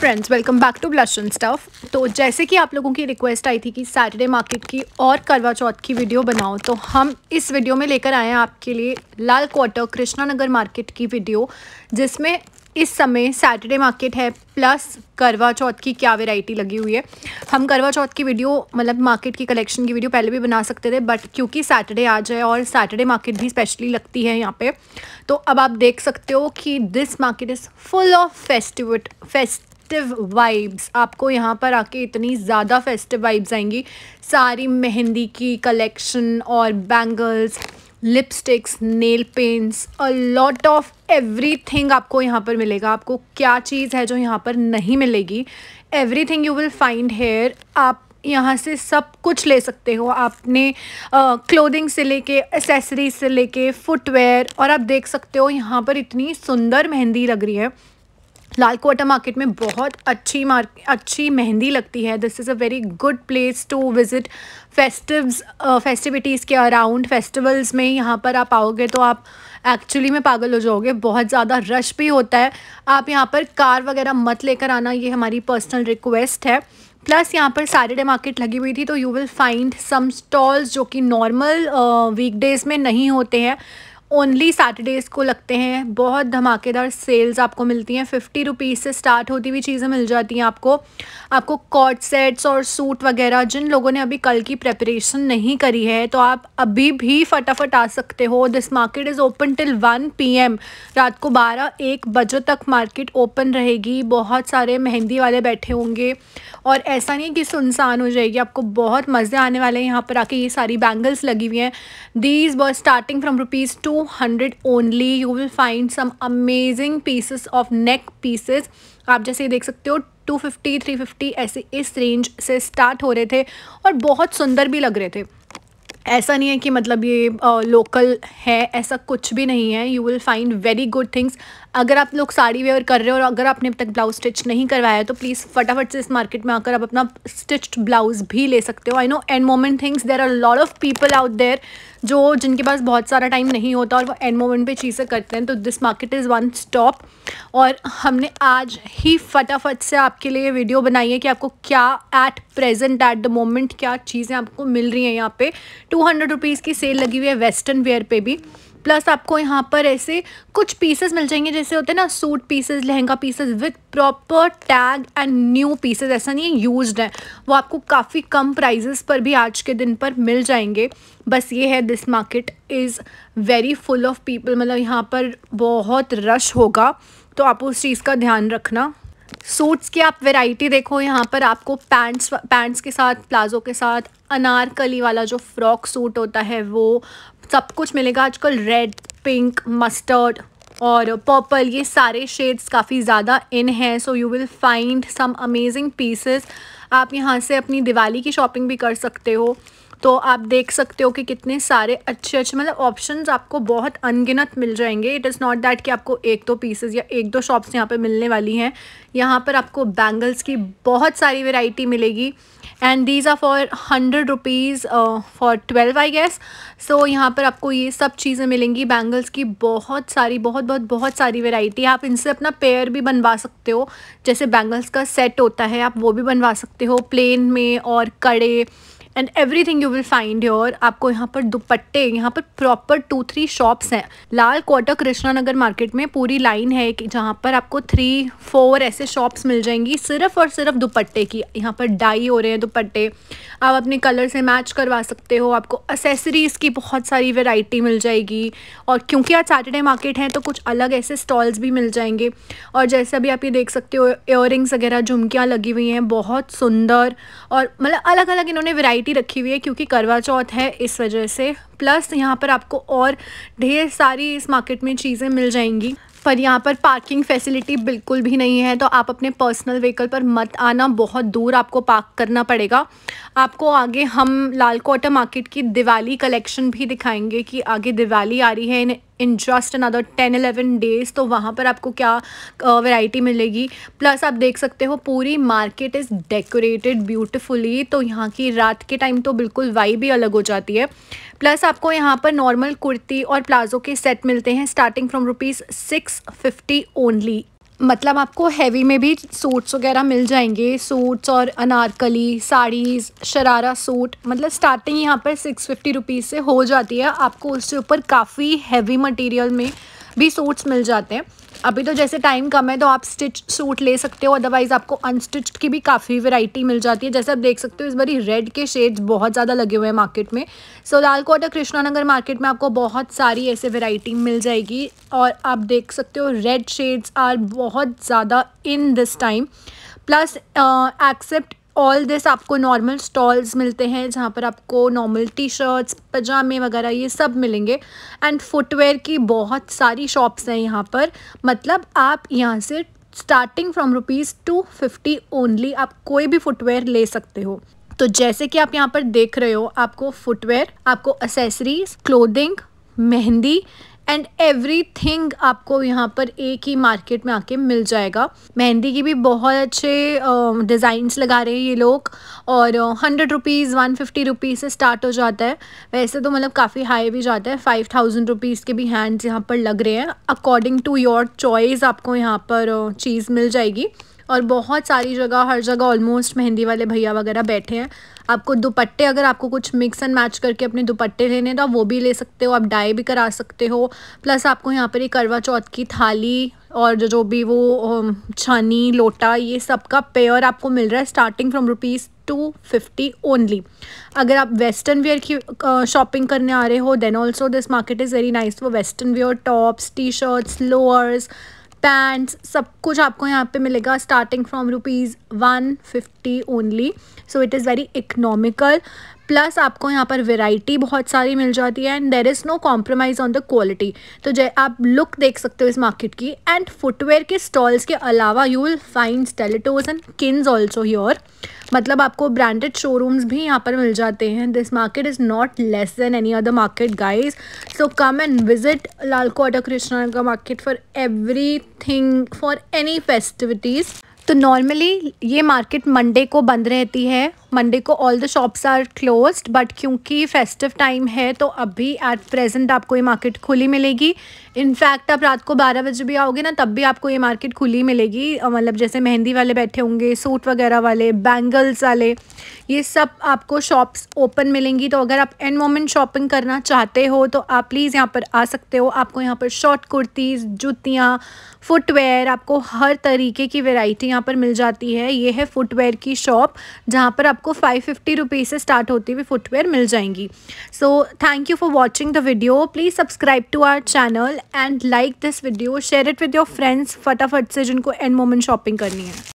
friends welcome back to blush and stuff तो जैसे कि आप लोगों की रिक्वेस्ट आई थी कि सैटरडे मार्केट की और करवा चौथ की वीडियो बनाओ तो हम इस वीडियो में लेकर आए हैं आपके लिए लाल क्वार्टर कृष्णानगर मार्केट की वीडियो जिसमें इस समय सैटरडे मार्केट है प्लस करवा चौथ की क्या वेराइटी लगी हुई है हम करवा चौथ की वीडियो मतलब मार्केट की कलेक्शन की वीडियो पहले भी बना सकते थे बट क्योंकि सैटरडे आ जाए और सैटरडे मार्केट भी स्पेशली लगती है यहाँ पे तो अब आप देख सकते हो कि this market is full of festive fest festive vibes आपको यहाँ पर आके इतनी ज़्यादा फेस्टिव वाइब्स आएंगी सारी मेहंदी की कलेक्शन और bangles lipsticks nail paints a lot of everything आपको यहाँ पर मिलेगा आपको क्या चीज़ है जो यहाँ पर नहीं मिलेगी everything you will find here आप यहाँ से सब कुछ ले सकते हो आपने क्लोथिंग से लेके एसेसरीज से लेके फुटवेयर और आप देख सकते हो यहाँ पर इतनी सुंदर मेहंदी लग रही है लाल कोटा मार्केट में बहुत अच्छी मार्के अच्छी मेहंदी लगती है this is a very good place to visit festives festivities के अराउंड फेस्टिवल्स में यहाँ पर आप आओगे तो आप एक्चुअली में पागल हो जाओगे बहुत ज़्यादा रश भी होता है आप यहाँ पर कार वगैरह मत लेकर आना ये हमारी पर्सनल रिक्वेस्ट है प्लस यहाँ पर सैटरडे मार्केट लगी हुई थी तो you will find some stalls जो कि नॉर्मल वीकडेज़ uh, में नहीं होते हैं ओनली सैटरडेज़ को लगते हैं बहुत धमाकेदार सेल्स आपको मिलती हैं फिफ्टी रुपीज़ से स्टार्ट होती हुई चीज़ें मिल जाती हैं आपको आपको कॉट सेट्स और सूट वगैरह जिन लोगों ने अभी कल की प्रेपरेशन नहीं करी है तो आप अभी भी फटाफट आ सकते हो this market is open till one P रात को बारह एक बजे तक मार्केट ओपन रहेगी बहुत सारे मेहंदी वाले बैठे होंगे और ऐसा नहीं कि सुनसान हो जाएगी आपको बहुत मज़े आने वाले हैं यहाँ पर आके ये सारी बैंगल्स लगी हुई हैं दीज बॉ starting from rupees two hundred only you will find some amazing pieces of neck pieces आप जैसे देख सकते हो 250 350 ऐसे इस रेंज से स्टार्ट हो रहे थे और बहुत सुंदर भी लग रहे थे ऐसा नहीं है कि मतलब ये लोकल है ऐसा कुछ भी नहीं है you will find very good things अगर आप लोग साड़ी वेयर कर रहे हो और अगर आपने अब तक ब्लाउज स्टिच नहीं करवाया है तो प्लीज़ फटाफट से इस मार्केट में आकर आप अपना स्टिच्ड ब्लाउज भी ले सकते हो I know and moment things there are lot of people out there जो जिनके पास बहुत सारा टाइम नहीं होता और वो एंड मोमेंट पे चीज़ें करते हैं तो this market is one stop और हमने आज ही फटाफट से आपके लिए वीडियो बनाई है कि आपको क्या at present at the moment क्या चीज़ें आपको मिल रही हैं यहाँ पे टू हंड्रेड रुपीज़ की सेल लगी हुई है वेस्टर्न वेयर पे भी प्लस आपको यहाँ पर ऐसे कुछ पीसेस मिल जाएंगे जैसे होते हैं ना suit pieces lehenga pieces with proper tag and new pieces ऐसा नहीं है यूज है वो आपको काफ़ी कम प्राइजेस पर भी आज के दिन पर मिल जाएंगे बस ये है this market is very full of people मतलब यहाँ पर बहुत रश होगा तो आप उस चीज़ का ध्यान रखना सूट्स की आप वैरायटी देखो यहाँ पर आपको पैंट्स पैंट्स के साथ प्लाजो के साथ अनारकली वाला जो फ्रॉक सूट होता है वो सब कुछ मिलेगा आजकल रेड पिंक मस्टर्ड और पर्पल ये सारे शेड्स काफ़ी ज़्यादा इन हैं so you will find some amazing pieces आप यहाँ से अपनी दिवाली की शॉपिंग भी कर सकते हो तो आप देख सकते हो कि कितने सारे अच्छे अच्छे मतलब ऑप्शंस आपको बहुत अनगिनत मिल जाएंगे इट इज़ नॉट दैट कि आपको एक दो पीसेस या एक दो शॉप्स यहाँ पे मिलने वाली हैं यहाँ पर आपको बैंगल्स की बहुत सारी वैरायटी मिलेगी and these are four hundred rupees for twelve I guess so यहाँ पर आपको ये सब चीज़ें मिलेंगी बैंगल्स की बहुत सारी बहुत बहुत बहुत सारी वेराइटी है आप इनसे अपना पेयर भी बनवा सकते हो जैसे बैंगल्स का सेट होता है आप वो भी बनवा सकते हो प्लेन में और कड़े and everything you will find your आपको यहाँ पर दुपट्टे यहाँ पर प्रॉपर टू थ्री शॉप्स हैं लाल क्वार्टर कृष्णा नगर मार्केट में पूरी लाइन है कि जहाँ पर आपको थ्री फोर ऐसे शॉप्स मिल जाएंगी सिर्फ और सिर्फ दुपट्टे की यहाँ पर डाई हो रहे हैं दुपट्टे आप अपने कलर से मैच करवा सकते हो आपको असेसरीज़ की बहुत सारी वेराइटी मिल जाएगी और क्योंकि आज सैटरडे मार्केट है तो कुछ अलग ऐसे स्टॉल्स भी मिल जाएंगे और जैसे अभी आप ये देख सकते हो इयर वगैरह झुमकियाँ लगी हुई हैं बहुत सुंदर और मतलब अलग अलग इन्होंने वेराइटी वैरायटी रखी हुई है क्योंकि करवा चौथ है इस वजह से प्लस यहाँ पर आपको और ढेर सारी इस मार्केट में चीज़ें मिल जाएंगी पर यहाँ पर पार्किंग फैसिलिटी बिल्कुल भी नहीं है तो आप अपने पर्सनल व्हीकल पर मत आना बहुत दूर आपको पार्क करना पड़ेगा आपको आगे हम लाल कोटा मार्केट की दिवाली कलेक्शन भी दिखाएंगे कि आगे दिवाली आ रही है in just another ten eleven days तो वहाँ पर आपको क्या वैरायटी मिलेगी प्लस आप देख सकते हो पूरी मार्केट इज़ डेकोरेटेड ब्यूटिफुली तो यहाँ की रात के टाइम तो बिल्कुल वाई भी अलग हो जाती है प्लस आपको यहाँ पर नॉर्मल कुर्ती और प्लाजो के सेट मिलते हैं starting from rupees six fifty only मतलब आपको हैवी में भी सूट्स वगैरह मिल जाएंगे सूट्स और अनारकली साड़ीज़ शरारा सूट मतलब स्टार्टिंग यहाँ पर सिक्स फिफ्टी रुपीज़ से हो जाती है आपको उसके ऊपर काफ़ी हैवी मटेरियल में भी सूट्स मिल जाते हैं अभी तो जैसे टाइम कम है तो आप स्टिच सूट ले सकते हो अदरवाइज़ आपको अनस्टिच्ड की भी काफ़ी वैरायटी मिल जाती है जैसे आप देख सकते हो इस बारी रेड के शेड्स बहुत ज़्यादा लगे हुए हैं मार्केट में so so, Lal Kota Krishnanagar market में आपको बहुत सारी ऐसे वैरायटी मिल जाएगी और आप देख सकते हो रेड शेड्स आर बहुत ज़्यादा in this time plus except all this आपको नॉर्मल स्टॉल्स मिलते हैं जहाँ पर आपको नॉर्मल टी शर्ट्स पजामे वगैरह ये सब मिलेंगे एंड फुटवेयर की बहुत सारी शॉप्स हैं यहाँ पर मतलब आप यहाँ से starting from rupees two fifty only आप कोई भी फुटवेयर ले सकते हो तो जैसे कि आप यहाँ पर देख रहे हो आपको फुटवेयर आपको accessories clothing mehndi and everything आपको यहाँ पर एक ही मार्केट में आके मिल जाएगा मेहंदी की भी बहुत अच्छे डिज़ाइंस लगा रहे हैं ये लोग और hundred rupees one fifty rupees से स्टार्ट हो जाता है वैसे तो मतलब काफ़ी हाई भी जाता है फाइव थाउजेंड रुपीज़ के भी हैंड्स यहाँ पर लग रहे हैं अकॉर्डिंग टू योर चॉइस आपको यहाँ पर चीज़ मिल जाएगी और बहुत सारी जगह हर जगह ऑलमोस्ट मेहंदी वाले भैया वगैरह बैठे हैं आपको दुपट्टे अगर आपको कुछ मिक्स एंड मैच करके अपने दुपट्टे लेने तो आप वो भी ले सकते हो आप डाई भी करा सकते हो प्लस आपको यहाँ पर ही करवा चौथ की थाली और जो जो भी वो छानी लोटा ये सब का पेयर आपको मिल रहा है starting from rupees two fifty only अगर आप वेस्टर्न वेयर की शॉपिंग करने आ रहे हो then also this market is very nice वो western wear tops T shirts lowers pants सब कुछ आपको यहाँ पे मिलेगा starting from rupees one fifty only so it is very economical plus आपको यहाँ पर वेराइटी बहुत सारी मिल जाती है and there is no compromise on the quality तो जय आप लुक देख सकते हो इस मार्केट की एंड फुटवेयर के स्टॉल्स के अलावा you will find stilettos and किन्स ऑल्सो योर मतलब आपको ब्रांडेड शोरूम्स भी यहाँ पर मिल जाते हैं this market is not less than any other market guys so come and visit Lal Kota Krishna का market for everything for any festivities तो नॉर्मली ये मार्केट मंडे को बंद रहती है मंडे को all the shops are closed but क्योंकि festive time है तो अभी एट प्रेजेंट आपको ये मार्केट खुली मिलेगी इनफैक्ट आप रात को बारह बजे भी आओगे ना तब भी आपको ये मार्केट खुली मिलेगी मतलब जैसे मेहंदी वाले बैठे होंगे सूट वगैरह वाले बैंगल्स वाले ये सब आपको शॉप्स ओपन मिलेंगी तो अगर आप एंड मोमेंट शॉपिंग करना चाहते हो तो आप प्लीज़ यहाँ पर आ सकते हो आपको यहाँ पर शॉर्ट कुर्तीज़ जूतियाँ फुटवेयर आपको हर तरीके की वेराइटी यहाँ पर मिल जाती है ये है फुटवेयर की शॉप जहाँ पर आप आपको फाइव फिफ्टी रुपीज़ से स्टार्ट होती हुई फुटवेयर मिल जाएंगी so thank you for watching the video please subscribe to our channel and like this video share it with your friends फटाफट से जिनको एंड मोमेंट शॉपिंग करनी है